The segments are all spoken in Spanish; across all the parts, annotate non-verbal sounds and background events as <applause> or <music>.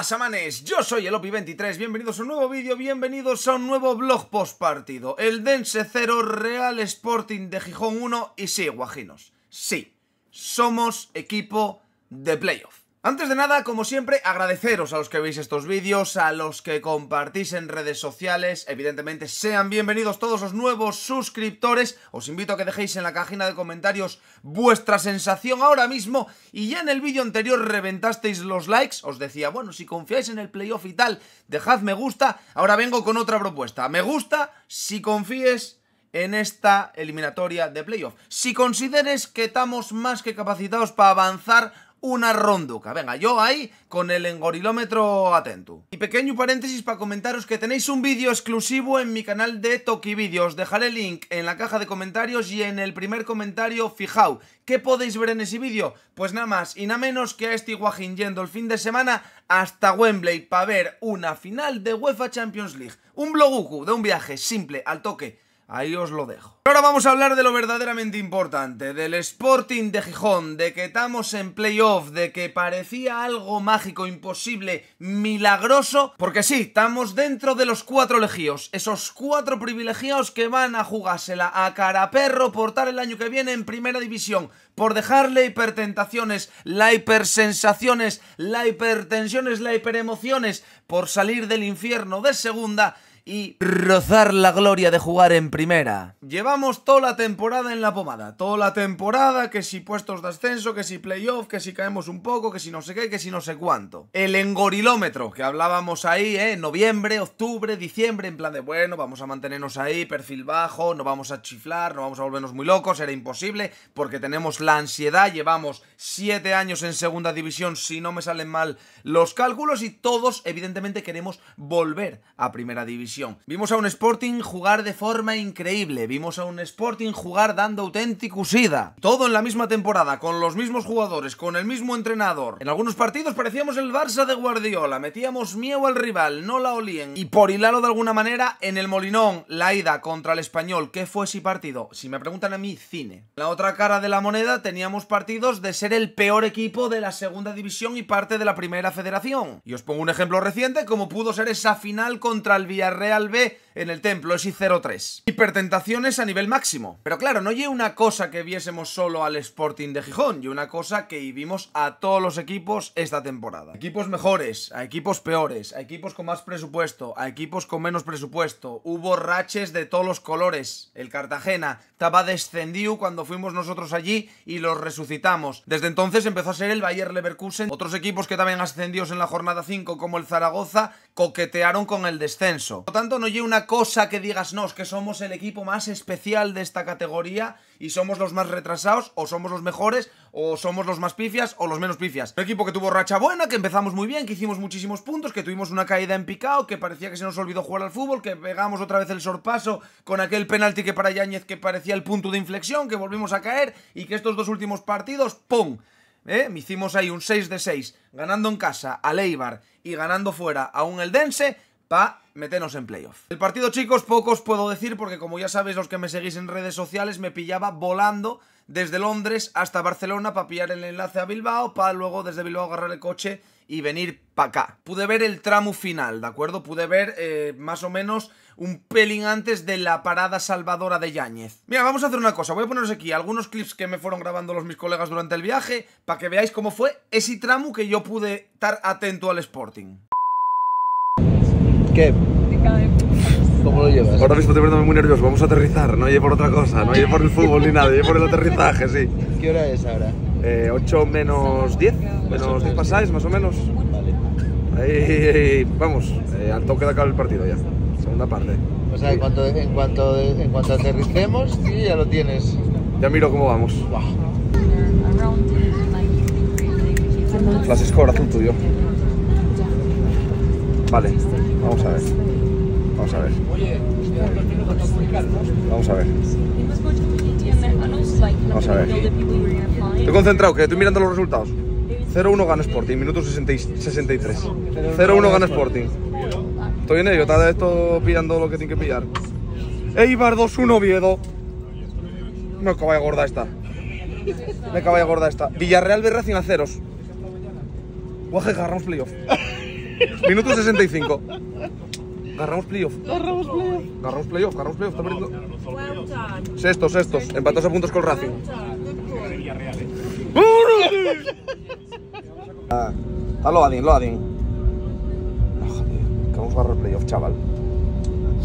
pasa, Yo soy el Opi23, bienvenidos a un nuevo vídeo, bienvenidos a un nuevo blog post partido. El Dense 0 Real Sporting de Gijón 1 y sí, guajinos. Sí, somos equipo de playoff. Antes de nada, como siempre, agradeceros a los que veis estos vídeos, a los que compartís en redes sociales, evidentemente sean bienvenidos todos los nuevos suscriptores, os invito a que dejéis en la cajina de comentarios vuestra sensación ahora mismo y ya en el vídeo anterior reventasteis los likes, os decía, bueno, si confiáis en el playoff y tal, dejad me gusta, ahora vengo con otra propuesta, me gusta si confíes en esta eliminatoria de playoff. Si consideres que estamos más que capacitados para avanzar una ronduca. Venga, yo ahí con el engorilómetro atento. Y pequeño paréntesis para comentaros que tenéis un vídeo exclusivo en mi canal de Toki Vídeos. Os dejaré el link en la caja de comentarios y en el primer comentario fijaos. ¿Qué podéis ver en ese vídeo? Pues nada más y nada menos que a este Guajin yendo el fin de semana hasta Wembley para ver una final de UEFA Champions League. Un bloguku de un viaje simple al toque Ahí os lo dejo. ahora vamos a hablar de lo verdaderamente importante, del Sporting de Gijón, de que estamos en playoff, de que parecía algo mágico, imposible, milagroso, porque sí, estamos dentro de los cuatro elegidos, esos cuatro privilegiados que van a jugársela a caraperro portar el año que viene en primera división, por dejarle hipertentaciones, la hipersensaciones, la hipertensiones, la hiperemociones, por salir del infierno de segunda y rozar la gloria de jugar en primera. Llevamos toda la temporada en la pomada, toda la temporada que si puestos de ascenso, que si playoff, que si caemos un poco, que si no sé qué, que si no sé cuánto. El engorilómetro que hablábamos ahí, ¿eh? Noviembre, octubre, diciembre, en plan de bueno, vamos a mantenernos ahí, perfil bajo, no vamos a chiflar, no vamos a volvernos muy locos, era imposible porque tenemos la ansiedad, llevamos siete años en segunda división, si no me salen mal los cálculos y todos evidentemente queremos volver a primera división. Vimos a un Sporting jugar de forma increíble, vimos a un Sporting jugar dando auténtico sida. Todo en la misma temporada, con los mismos jugadores, con el mismo entrenador. En algunos partidos parecíamos el Barça de Guardiola, metíamos miedo al rival, no la olían. Y por hilarlo de alguna manera, en el Molinón, la ida contra el Español, ¿qué fue ese partido? Si me preguntan a mí, cine. La otra cara de la moneda teníamos partidos de ser el peor equipo de la segunda división y parte de la primera federación. Y os pongo un ejemplo reciente, como pudo ser esa final contra el Villarreal Real B en el templo, es I-03. Hipertentaciones a nivel máximo. Pero claro, no hay una cosa que viésemos solo al Sporting de Gijón, y una cosa que vimos a todos los equipos esta temporada. Equipos mejores, a equipos peores, a equipos con más presupuesto, a equipos con menos presupuesto. Hubo raches de todos los colores. El Cartagena estaba descendió cuando fuimos nosotros allí y los resucitamos. Desde entonces empezó a ser el Bayer Leverkusen. Otros equipos que también ascendidos en la jornada 5, como el Zaragoza, coquetearon con el descenso. Por tanto, no llega una cosa que digas, no, es que somos el equipo más especial de esta categoría y somos los más retrasados, o somos los mejores, o somos los más pifias, o los menos pifias. Un equipo que tuvo racha buena, que empezamos muy bien, que hicimos muchísimos puntos, que tuvimos una caída en picado, que parecía que se nos olvidó jugar al fútbol, que pegamos otra vez el sorpaso con aquel penalti que para Yáñez que parecía el punto de inflexión, que volvimos a caer y que estos dos últimos partidos, ¡pum! ¿Eh? Hicimos ahí un 6 de 6, ganando en casa a Leibar y ganando fuera a un Eldense Pa' meternos en playoff. El partido, chicos, pocos puedo decir porque como ya sabéis los que me seguís en redes sociales, me pillaba volando desde Londres hasta Barcelona para pillar el enlace a Bilbao, para luego desde Bilbao agarrar el coche y venir para acá. Pude ver el tramo final, ¿de acuerdo? Pude ver eh, más o menos un pelín antes de la parada salvadora de Yáñez. Mira, vamos a hacer una cosa, voy a poneros aquí algunos clips que me fueron grabando los mis colegas durante el viaje para que veáis cómo fue ese tramo que yo pude estar atento al Sporting. ¿Qué? ¿Cómo lo llevas? Ahora mismo estoy poniéndome muy nervioso, vamos a aterrizar, no llevo por otra cosa, no llevo por el fútbol ni nada, llevo por el aterrizaje, sí. ¿Qué hora es ahora? Eh, 8 menos 10, menos 10 pasáis más o menos. Vale. Ahí, vamos, eh, al toque de acabar el partido ya, segunda parte. O sea, en cuanto, en cuanto, en cuanto aterricemos, sí, ya lo tienes. Ya miro cómo vamos. Wow. Las score azul tuyo. Vale, vamos a ver. Vamos a ver. Vamos a ver. Vamos a ver. Estoy concentrado, que estoy mirando los resultados. 0-1 gana Sporting, minuto 63. 0-1 gana Sporting. Estoy en ello, tal vez estoy pillando lo que tiene que pillar. Eibar 2-1 Oviedo. No, caballa gorda esta. Me caballa gorda esta. Villarreal B Racing Aceros, ceros. Guaje, agarramos playoff. Minuto 65. Agarramos playoff. Agarramos playoff. Agarramos playoff, agarramos playoff. Está perdiendo. Sextos, sextos. Empatados a puntos con el Racing. Está Está loading, loading. No, ah, vamos a agarrar playoff, chaval.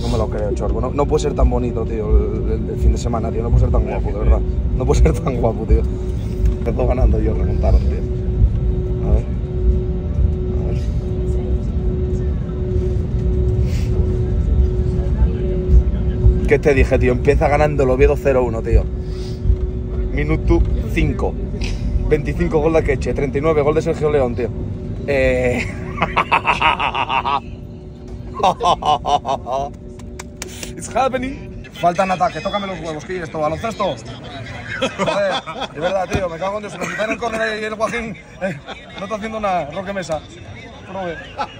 No me lo creo, Chorbo. No, puede ser tan bonito, tío, el, fin de semana, tío. No puede ser tan guapo, de verdad. No puede ser tan guapo, tío. Me ganando yo, remontaron, tío. ¿Qué te dije, tío? Empieza ganando el Oviedo 0-1, tío. Minuto 5. 25 gol de Queche, 39 gol de Sergio León, tío. Eh... <laughs> It's happening. Faltan ataque, tócame los huevos, ¿qué es esto? ¿Baloncesto? Joder, es verdad, tío, me cago en Dios. Se el córner y el guajín eh, no está haciendo nada, Roque Mesa. Probe. <laughs>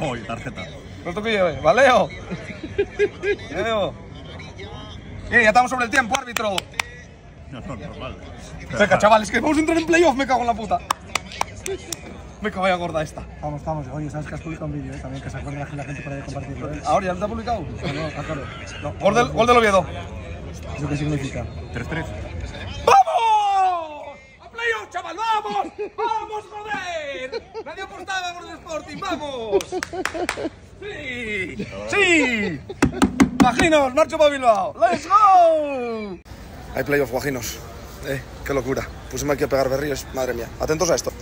Oh, tarjeta. ¿Cuánto que lleve? ¿eh? ¿Valeo? Leo. <laughs> Eh, ya estamos sobre el tiempo, árbitro. No, no, normal. Venga, chavales, que vamos a entrar en playoff, me cago en la puta. Me cago en la gorda esta. Vamos, vamos. Oye, sabes que has publicado un vídeo eh? también, que se acuerda la gente para compartirlo. Eh. ¿Ahora ya lo has publicado? No, no, está claro. No. Gol, del, gol Oviedo. ¿Eso qué significa? 3-3. ¡Vamos! ¡A playoff, chaval! ¡Vamos! ¡Vamos, joder! ¡Nadie apostaba por el Sporting! ¡Vamos! ¡Sí! ¡Sí! ¡Guajinos! ¡Marcho para Bilbao! ¡Let's go! Hay playoff, guajinos. Eh. qué locura. Puseme aquí a pegar berríos. Madre mía. Atentos a esto.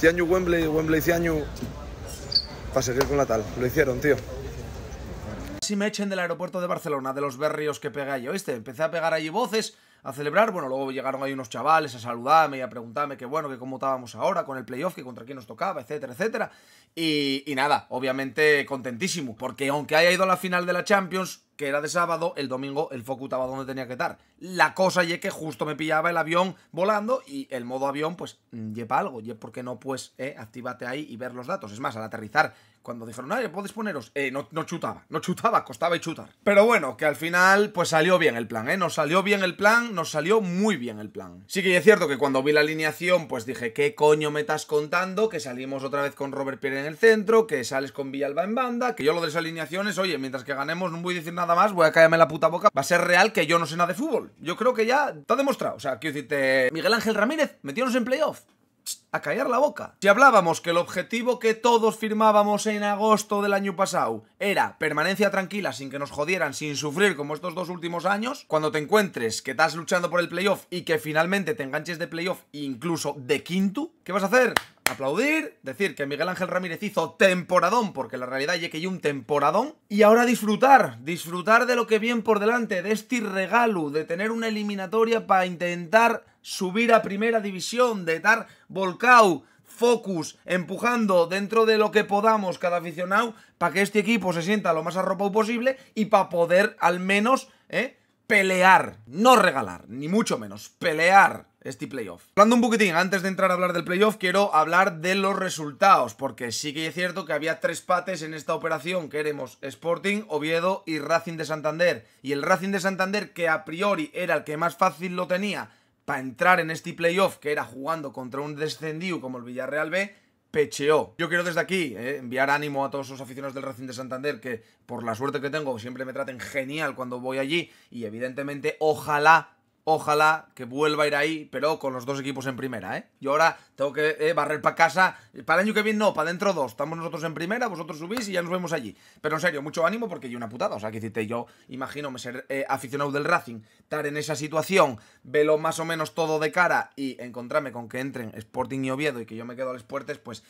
Ciañu Wembley, Wembley Ciañu. Para seguir con la tal. Lo hicieron, tío. Si me echen del aeropuerto de Barcelona, de los berrios que pega yo, ¿oíste? Empecé a pegar allí voces a celebrar. Bueno, luego llegaron ahí unos chavales a saludarme y a preguntarme qué bueno, que cómo estábamos ahora con el playoff, que contra quién nos tocaba, etcétera, etcétera. Y, nada, obviamente contentísimo, porque aunque haya ido a la final de la Champions, que era de sábado, el domingo el foco estaba donde tenía que estar. La cosa y es que justo me pillaba el avión volando y el modo avión, pues, lleva algo. Y qué no, pues, eh, actívate ahí y ver los datos. Es más, al aterrizar cuando dijeron, ah, podéis poneros, eh, no, chutaba, no chutaba, costaba y chutar. Pero bueno, que al final, pues salió bien el plan, ¿eh? Nos salió bien el plan, nos salió muy bien el plan. Sí que es cierto que cuando vi la alineación, pues dije, ¿qué coño me estás contando? Que salimos otra vez con Robert Pierre en el centro, que sales con Villalba en banda, que yo lo de las alineaciones, oye, mientras que ganemos no voy a decir nada más, voy a callarme la puta boca. Va a ser real que yo no sé nada de fútbol. Yo creo que ya está demostrado. O sea, quiero decirte, Miguel Ángel Ramírez, metiónos en playoff a callar la boca. Si hablábamos que el objetivo que todos firmábamos en agosto del año pasado era permanencia tranquila sin que nos jodieran, sin sufrir como estos dos últimos años, cuando te encuentres que estás luchando por el playoff y que finalmente te enganches de playoff incluso de quinto, ¿qué vas a hacer? aplaudir, decir que Miguel Ángel Ramírez hizo temporadón, porque la realidad es que hay un temporadón, y ahora disfrutar, disfrutar de lo que viene por delante, de este regalo, de tener una eliminatoria para intentar subir a primera división, de dar volcado, focus, empujando dentro de lo que podamos cada aficionado para que este equipo se sienta lo más arropado posible y para poder al menos eh, pelear, no regalar, ni mucho menos, pelear este playoff. Hablando un poquitín, antes de entrar a hablar del playoff, quiero hablar de los resultados, porque sí que es cierto que había tres pates en esta operación, que éramos Sporting, Oviedo y Racing de Santander. Y el Racing de Santander, que a priori era el que más fácil lo tenía, para entrar en este playoff, que era jugando contra un descendido como el Villarreal B, pecheó. Yo quiero desde aquí eh, enviar ánimo a todos los aficionados del Racing de Santander, que por la suerte que tengo siempre me traten genial cuando voy allí y evidentemente ojalá Ojalá que vuelva a ir ahí, pero con los dos equipos en primera, ¿eh? Yo ahora tengo que eh, barrer para casa. Para el año que viene no, para dentro dos. Estamos nosotros en primera, vosotros subís y ya nos vemos allí. Pero en serio, mucho ánimo porque yo una putada. O sea, que hiciste yo, imagino, me ser eh, aficionado del Racing, estar en esa situación, velo más o menos todo de cara y encontrarme con que entren Sporting y Oviedo y que yo me quedo a las puertas, pues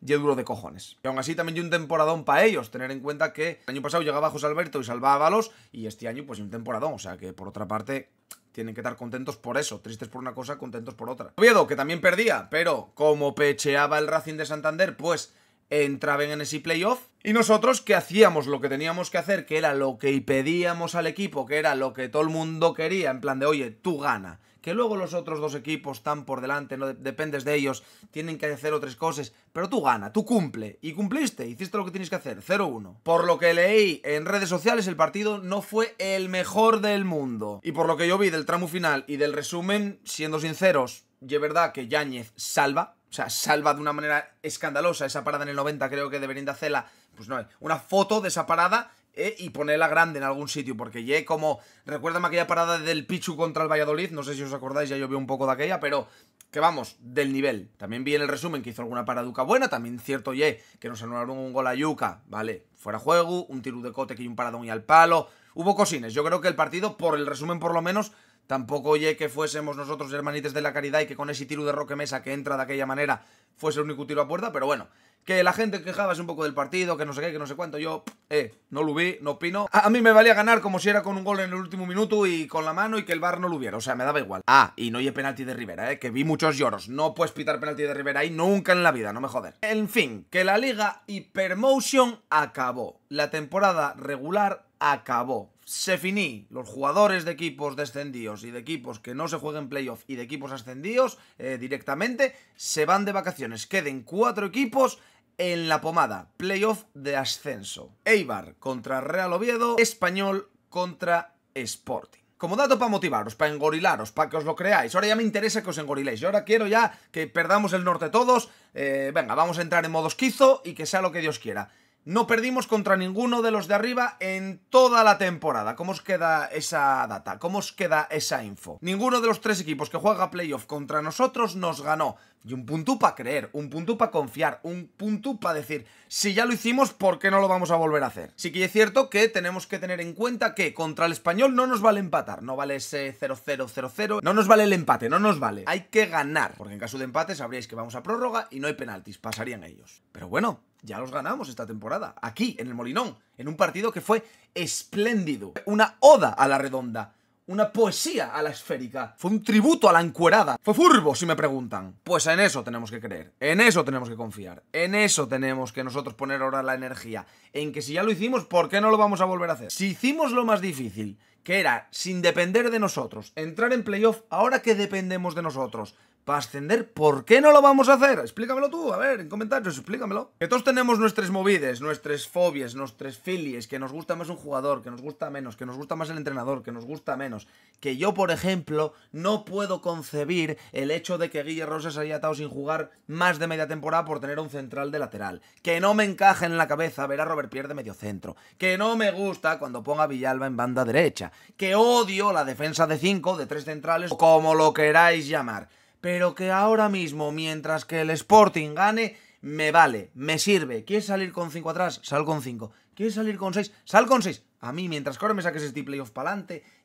yo duro de cojones. Y aún así también hay un temporadón para ellos, tener en cuenta que el año pasado llegaba José Alberto y salvaba a Balos y este año pues un temporadón, o sea que por otra parte tienen que estar contentos por eso, tristes por una cosa, contentos por otra. Oviedo, que también perdía, pero como pecheaba el Racing de Santander, pues entraba en ese playoff. Y nosotros que hacíamos lo que teníamos que hacer, que era lo que pedíamos al equipo, que era lo que todo el mundo quería, en plan de, oye, tú gana que luego los otros dos equipos están por delante, no dependes de ellos, tienen que hacer otras cosas, pero tú gana, tú cumple, y cumpliste, hiciste lo que tienes que hacer, 0-1. Por lo que leí en redes sociales, el partido no fue el mejor del mundo, y por lo que yo vi del tramo final y del resumen, siendo sinceros, y es verdad que Yáñez salva, o sea, salva de una manera escandalosa esa parada en el 90, creo que deberían de hacerla, pues no, hay una foto de esa parada ¿eh? y ponerla grande en algún sitio, porque ye como, recuérdame aquella parada del Pichu contra el Valladolid, no sé si os acordáis, ya yo vi un poco de aquella, pero que vamos, del nivel. También vi en el resumen que hizo alguna paraduca buena, también cierto ye, que nos anularon un gol a Yuca, vale, fuera juego, un tiro de cote que y un paradón y al palo, hubo cosines, yo creo que el partido, por el resumen por lo menos, Tampoco oye que fuésemos nosotros hermanites de la caridad y que con ese tiro de Roque Mesa que entra de aquella manera fuese el único tiro a puerta, pero bueno, que la gente es un poco del partido, que no sé qué, que no sé cuánto, yo, eh, no lo vi, no opino. A, mí me valía ganar como si era con un gol en el último minuto y con la mano y que el bar no lo hubiera, o sea, me daba igual. Ah, y no oye penalti de Rivera, eh, que vi muchos lloros, no puedes pitar penalti de Rivera ahí nunca en la vida, no me joder. En fin, que la liga Hypermotion acabó, la temporada regular acabó se finí los jugadores de equipos descendidos y de equipos que no se jueguen playoff y de equipos ascendidos eh, directamente se van de vacaciones. Queden cuatro equipos en la pomada. Playoff de ascenso. Eibar contra Real Oviedo. Español contra Sporting. Como dato para motivaros, para engorilaros, para que os lo creáis. Ahora ya me interesa que os engoriléis. Yo ahora quiero ya que perdamos el norte todos. Eh, venga, vamos a entrar en modo esquizo y que sea lo que Dios quiera. No perdimos contra ninguno de los de arriba en toda la temporada. ¿Cómo os queda esa data? ¿Cómo os queda esa info? Ninguno de los tres equipos que juega playoff contra nosotros nos ganó. Y un punto para creer, un punto para confiar, un punto para decir, si ya lo hicimos, ¿por qué no lo vamos a volver a hacer? Sí que es cierto que tenemos que tener en cuenta que contra el español no nos vale empatar, no vale ese 0-0-0-0, no nos vale el empate, no nos vale. Hay que ganar, porque en caso de empate sabríais que vamos a prórroga y no hay penaltis, pasarían ellos. Pero bueno, ya los ganamos esta temporada, aquí, en el Molinón, en un partido que fue espléndido, una oda a la redonda. Una poesía a la esférica. Fue un tributo a la encuerada. Fue furbo, si me preguntan. Pues en eso tenemos que creer. En eso tenemos que confiar. En eso tenemos que nosotros poner ahora la energía. En que si ya lo hicimos, ¿por qué no lo vamos a volver a hacer? Si hicimos lo más difícil, que era, sin depender de nosotros, entrar en playoff, ahora que dependemos de nosotros, para ascender, ¿por qué no lo vamos a hacer? Explícamelo tú, a ver, en comentarios, explícamelo. Que todos tenemos nuestras movides, nuestras fobias, nuestras filies, que nos gusta más un jugador, que nos gusta menos, que nos gusta más el entrenador, que nos gusta menos. Que yo, por ejemplo, no puedo concebir el hecho de que Guille Rosas haya estado sin jugar más de media temporada por tener un central de lateral. Que no me encaja en la cabeza ver a Robert Pierre de medio centro. Que no me gusta cuando ponga Villalba en banda derecha. Que odio la defensa de 5, de tres centrales, o como lo queráis llamar pero que ahora mismo, mientras que el Sporting gane, me vale, me sirve. ¿Quieres salir con 5 atrás? Sal con 5. ¿Quieres salir con 6? Sal con 6. A mí, mientras que ahora me saques este playoff para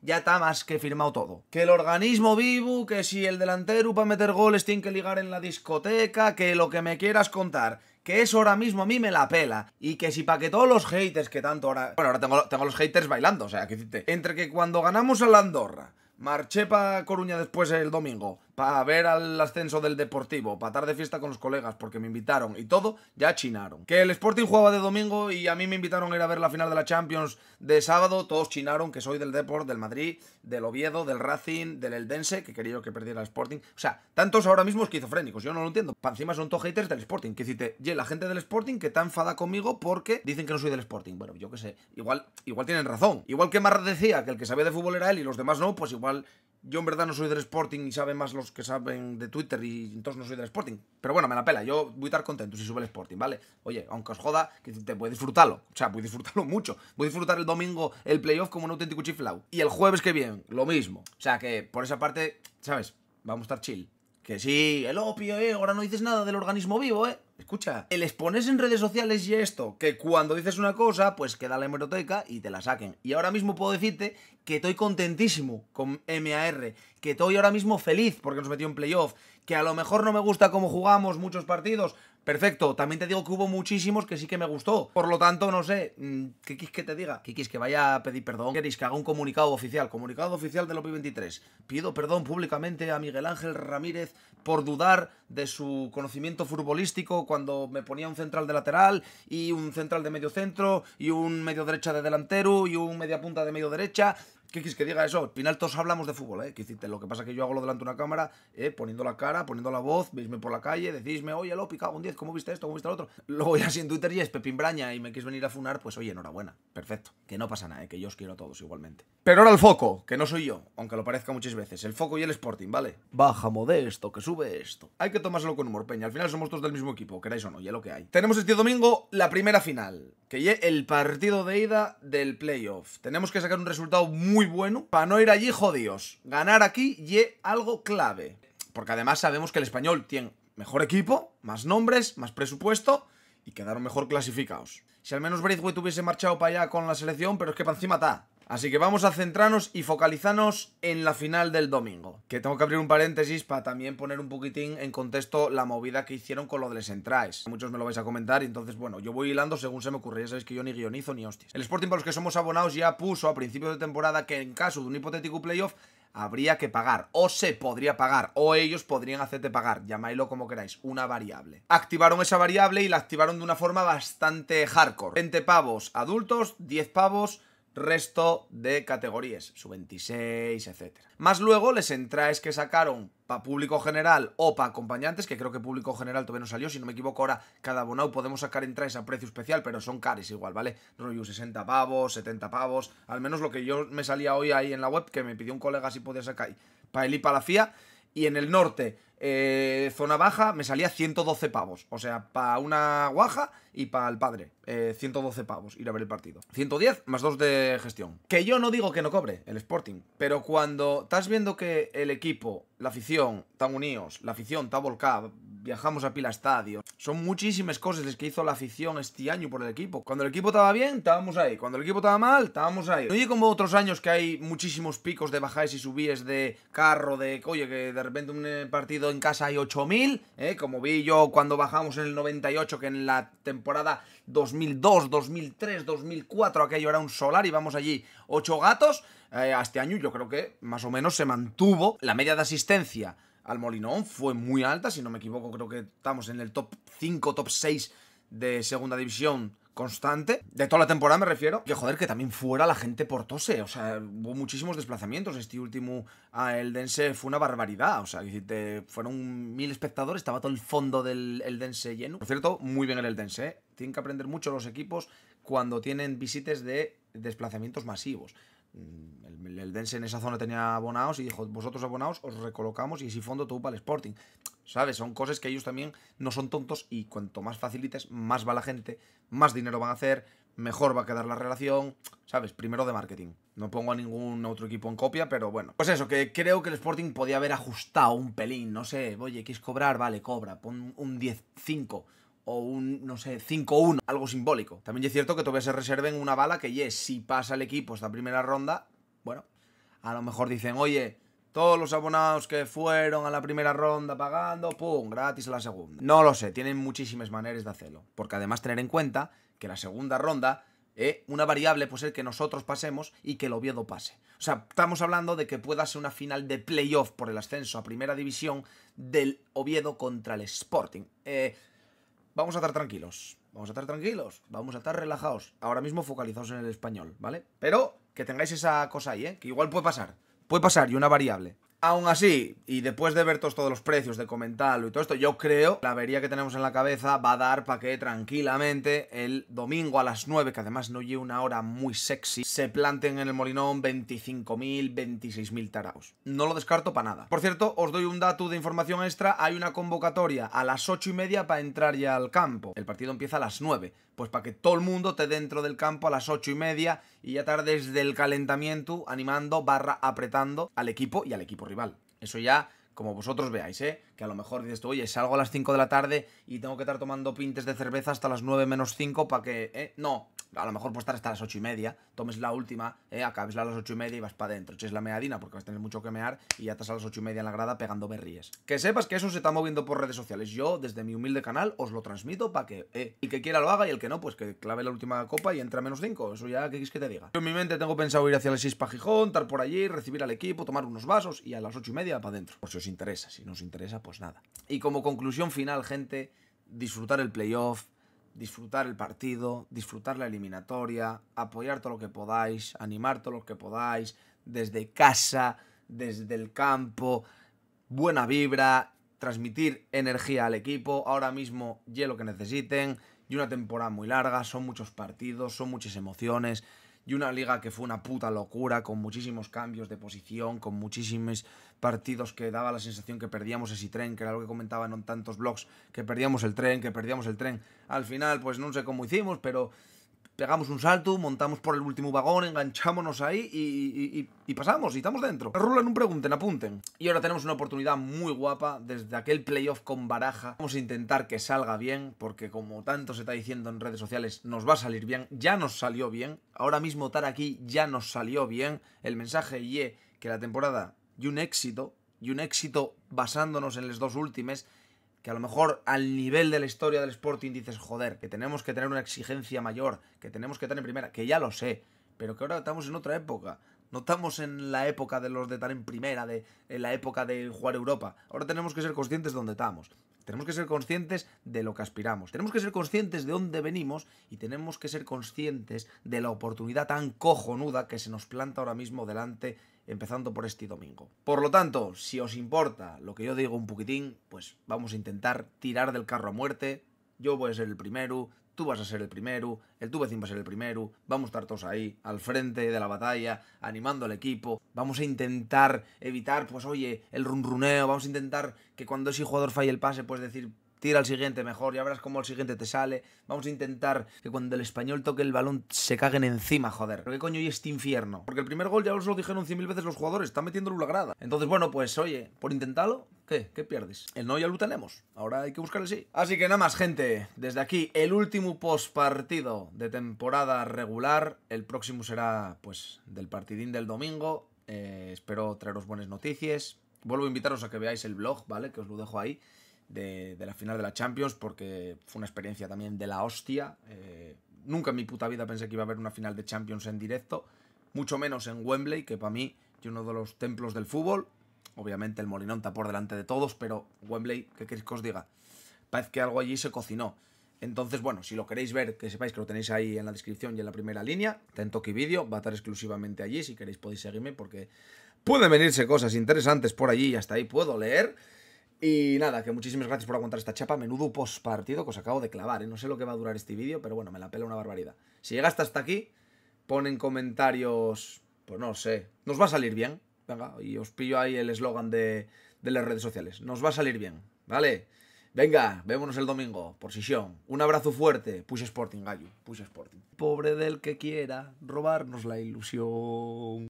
ya está más que firmado todo. Que el organismo vivo, que si el delantero para meter goles tiene que ligar en la discoteca, que lo que me quieras contar, que eso ahora mismo a mí me la pela. Y que si para que todos los haters que tanto ahora. Bueno, ahora tengo, los haters bailando, o sea, que Entre que cuando ganamos a la Andorra, marché para Coruña después el domingo, para ver al ascenso del Deportivo, para estar de fiesta con los colegas porque me invitaron y todo, ya chinaron. Que el Sporting jugaba de domingo y a mí me invitaron a ir a ver la final de la Champions de sábado, todos chinaron que soy del Deport, del Madrid, del Oviedo, del Racing, del Eldense, que quería que perdiera el Sporting. O sea, tantos ahora mismo esquizofrénicos, yo no lo entiendo. Para encima son todos haters del Sporting, que dices, y la gente del Sporting que está enfada conmigo porque dicen que no soy del Sporting. Bueno, yo qué sé, igual, igual tienen razón. Igual que Mar decía que el que sabía de fútbol era él y los demás no, pues igual yo en verdad no soy del Sporting y saben más los que saben de Twitter y entonces no soy del Sporting. Pero bueno, me la pela, yo voy a estar contento si sube el Sporting, ¿vale? Oye, aunque os joda, que te voy a disfrutarlo. O sea, voy a disfrutarlo <laughs> mucho. Voy a disfrutar el domingo el playoff como un auténtico chiflao. Y el jueves que bien, lo mismo. O sea que por esa parte, ¿sabes? Vamos a estar chill. Que sí, el opio, eh, ahora no dices nada del organismo vivo, eh. Escucha, les pones en redes sociales y esto, que cuando dices una cosa, pues queda la hemeroteca y te la saquen. Y ahora mismo puedo decirte que estoy contentísimo con MAR, que estoy ahora mismo feliz porque nos metió en playoff, que a lo mejor no me gusta cómo jugamos muchos partidos, perfecto. También te digo que hubo muchísimos que sí que me gustó. Por lo tanto, no sé, mm, ¿qué quieres que te diga? ¿Qué quieres que vaya a pedir perdón? ¿Queréis que haga un comunicado oficial? Comunicado oficial de Lopi 23. Pido perdón públicamente a Miguel Ángel Ramírez por dudar de su conocimiento futbolístico cuando me ponía un central de lateral y un central de medio centro y un medio derecha de delantero y un media punta de medio derecha ¿Qué quieres que diga eso? Al final todos hablamos de fútbol, ¿eh? Que Lo que pasa es que yo hago lo delante de una cámara, ¿eh? poniendo la cara, poniendo la voz, veisme por la calle, decísme, oye, lo picado un 10, ¿cómo viste esto? ¿Cómo viste lo otro? Luego ya si en Twitter y es Pepín Braña y me quis venir a funar, pues oye, enhorabuena. Perfecto. Que no pasa nada, ¿eh? que yo os quiero a todos igualmente. Pero ahora el foco, que no soy yo, aunque lo parezca muchas veces. El foco y el Sporting, ¿vale? Baja modesto, que sube esto. Hay que tomárselo con humor, Peña. Al final somos todos del mismo equipo, queráis o no, y es lo que hay. Tenemos este domingo la primera final, que es el partido de ida del playoff. Tenemos que sacar un resultado muy muy bueno para no ir allí jodidos. Ganar aquí y algo clave. Porque además sabemos que el español tiene mejor equipo, más nombres, más presupuesto y quedaron mejor clasificados. Si al menos Braithwaite hubiese marchado para allá con la selección, pero es que para encima está. Así que vamos a centrarnos y focalizarnos en la final del domingo. Que tengo que abrir un paréntesis para también poner un poquitín en contexto la movida que hicieron con lo de Les entraes. Muchos me lo vais a comentar y entonces, bueno, yo voy hilando según se me ocurre. Ya sabéis que yo ni guionizo ni hostias. El Sporting, para los que somos abonados, ya puso a principio de temporada que en caso de un hipotético playoff habría que pagar, o se podría pagar, o ellos podrían hacerte pagar, llamáislo como queráis, una variable. Activaron esa variable y la activaron de una forma bastante hardcore. 20 pavos adultos, 10 pavos resto de categorías, sub 26, etc. Más luego les entraes que sacaron para público general o para acompañantes, que creo que público general todavía no salió, si no me equivoco ahora cada abonado podemos sacar entradas a precio especial, pero son cares igual, ¿vale? Rollo 60 pavos, 70 pavos, al menos lo que yo me salía hoy ahí en la web, que me pidió un colega si podía sacar para el IPA la FIA, y en el norte, eh, zona baja, me salía 112 pavos. O sea, para una guaja y para el padre, 112 eh, pavos ir a ver el partido. 110 más 2 de gestión. Que yo no digo que no cobre el Sporting, pero cuando estás viendo que el equipo, la afición, están unidos, la afición está volcada, viajamos a Pila Estadio. Son muchísimas cosas las que hizo la afición este año por el equipo. Cuando el equipo estaba bien, estábamos ahí. Cuando el equipo estaba mal, estábamos ahí. No como otros años que hay muchísimos picos de bajáis y subíes de carro, de, coño, que de repente un eh, partido en casa hay 8000, eh, como vi yo cuando bajamos en el 98, que en la temporada 2002, 2003, 2004, aquello era un solar y vamos allí 8 gatos. Eh, este año yo creo que más o menos se mantuvo la media de asistencia al Molinón fue muy alta, si no me equivoco, creo que estamos en el top 5, top 6 de segunda división constante, de toda la temporada me refiero, que joder, que también fuera la gente portose, o sea, hubo muchísimos desplazamientos, este último a Eldense fue una barbaridad, o sea, fueron mil espectadores, estaba todo el fondo del Eldense lleno. Por cierto, muy bien el Eldense, ¿eh? tienen que aprender mucho los equipos cuando tienen visites de desplazamientos masivos el, Dense en esa zona tenía abonados y dijo, vosotros abonados os recolocamos y si fondo tú para el Sporting. ¿Sabes? Son cosas que ellos también no son tontos y cuanto más facilites, más va la gente, más dinero van a hacer, mejor va a quedar la relación, ¿sabes? Primero de marketing. No pongo a ningún otro equipo en copia, pero bueno. Pues eso, que creo que el Sporting podía haber ajustado un pelín, no sé, oye, quieres cobrar, vale, cobra, pon un 10-5 o un, no sé, 5-1, algo simbólico. También es cierto que todavía se reserven una bala que, yes, si pasa el equipo esta primera ronda, bueno, a lo mejor dicen, oye, todos los abonados que fueron a la primera ronda pagando, ¡pum!, gratis a la segunda. No lo sé, tienen muchísimas maneras de hacerlo. Porque además tener en cuenta que la segunda ronda, es eh, una variable pues, el que nosotros pasemos y que el Oviedo pase. O sea, estamos hablando de que pueda ser una final de playoff por el ascenso a primera división del Oviedo contra el Sporting. Eh, vamos a estar tranquilos. Vamos a estar tranquilos, vamos a estar relajados. Ahora mismo focalizados en el español, ¿vale? Pero que tengáis esa cosa ahí, ¿eh? Que igual puede pasar. Puede pasar y una variable. Aún así, y después de ver todos, los precios, de comentarlo y todo esto, yo creo que la avería que tenemos en la cabeza va a dar para que tranquilamente el domingo a las 9, que además no lleve una hora muy sexy, se planten en el Molinón 25.000, 26.000 taraos. No lo descarto para nada. Por cierto, os doy un dato de información extra. Hay una convocatoria a las 8 y media para entrar ya al campo. El partido empieza a las 9. Pues para que todo el mundo esté dentro del campo a las 8 y media y ya tardes desde el calentamiento animando barra apretando al equipo y al equipo rival. Eso ya como vosotros veáis, ¿eh? Que a lo mejor dices tú, oye, salgo a las 5 de la tarde y tengo que estar tomando pintes de cerveza hasta las 9 menos 5 para que... ¿eh? No, a lo mejor puedes estar hasta las ocho y media, tomes la última, eh, acabes a las ocho y media y vas para adentro, eches la meadina porque vas a tener mucho que mear y ya estás a las ocho y media en la grada pegando berríes. Que sepas que eso se está moviendo por redes sociales. Yo, desde mi humilde canal, os lo transmito para que el eh, que quiera lo haga y el que no, pues que clave la última copa y entre a menos 5 Eso ya, ¿qué quieres que te diga? Yo en mi mente tengo pensado ir hacia el 6 para Gijón, estar por allí, recibir al equipo, tomar unos vasos y a las ocho y media para adentro. Por si os interesa, si no os interesa, pues nada. Y como conclusión final, gente, disfrutar el playoff disfrutar el partido, disfrutar la eliminatoria, apoyar todo lo que podáis, animar todo lo que podáis, desde casa, desde el campo, buena vibra, transmitir energía al equipo, ahora mismo lo que necesiten, y una temporada muy larga, son muchos partidos, son muchas emociones, y una liga que fue una puta locura, con muchísimos cambios de posición, con muchísimos partidos que daba la sensación que perdíamos ese tren, que era lo que comentaban en tantos blogs, que perdíamos el tren, que perdíamos el tren. Al final, pues no sé cómo hicimos, pero pegamos un salto, montamos por el último vagón, enganchámonos ahí y, pasamos, y estamos dentro. Rulan un pregunten, apunten. Y ahora tenemos una oportunidad muy guapa desde aquel playoff con Baraja. Vamos a intentar que salga bien, porque como tanto se está diciendo en redes sociales, nos va a salir bien. Ya nos salió bien. Ahora mismo estar aquí ya nos salió bien. El mensaje y que la temporada y un éxito, y un éxito basándonos en las dos últimas, que a lo mejor al nivel de la historia del Sporting dices, joder, que tenemos que tener una exigencia mayor, que tenemos que estar en primera, que ya lo sé, pero que ahora estamos en otra época. No estamos en la época de los de estar en primera, de en la época de jugar Europa. Ahora tenemos que ser conscientes de dónde estamos. Tenemos que ser conscientes de lo que aspiramos. Tenemos que ser conscientes de dónde venimos y tenemos que ser conscientes de la oportunidad tan cojonuda que se nos planta ahora mismo delante empezando por este domingo. Por lo tanto, si os importa lo que yo digo un poquitín, pues vamos a intentar tirar del carro a muerte. Yo voy a ser el primero, tú vas a ser el primero, el tu vecino va a ser el primero, vamos a estar todos ahí, al frente de la batalla, animando al equipo, vamos a intentar evitar, pues oye, el runruneo, vamos a intentar que cuando ese jugador falle el pase, pues decir, tira al siguiente mejor, ya verás cómo el siguiente te sale. Vamos a intentar que cuando el español toque el balón se caguen encima, joder. ¿Pero qué coño y este infierno? Porque el primer gol ya os lo dijeron 100.000 veces los jugadores, está metiéndolo la grada. Entonces, bueno, pues oye, por intentarlo, ¿qué? ¿Qué pierdes? El no ya lo tenemos, ahora hay que buscar el sí. Así que nada más, gente, desde aquí, el último post partido de temporada regular. El próximo será, pues, del partidín del domingo. Eh, espero traeros buenas noticias. Vuelvo a invitaros a que veáis el blog, ¿vale? Que os lo dejo ahí de, la final de la Champions, porque fue una experiencia también de la hostia. Eh, nunca en mi puta vida pensé que iba a haber una final de Champions en directo, mucho menos en Wembley, que para mí es uno de los templos del fútbol. Obviamente el Molinón está por delante de todos, pero Wembley, ¿qué queréis que os diga? Parece que algo allí se cocinó. Entonces, bueno, si lo queréis ver, que sepáis que lo tenéis ahí en la descripción y en la primera línea, tanto en Toki Video, va a estar exclusivamente allí, si queréis podéis seguirme porque pueden venirse cosas interesantes por allí y hasta ahí puedo leer. Y nada, que muchísimas gracias por aguantar esta chapa. Menudo post partido que os acabo de clavar, Y ¿eh? No sé lo que va a durar este vídeo, pero bueno, me la pela una barbaridad. Si llegaste hasta aquí, pon en comentarios... Pues no sé. Nos va a salir bien. Venga, y os pillo ahí el eslogan de, de las redes sociales. Nos va a salir bien, ¿vale? Venga, vémonos el domingo, por sesión. Un abrazo fuerte. Push Sporting, gallo. Push Sporting. Pobre del que quiera robarnos la ilusión.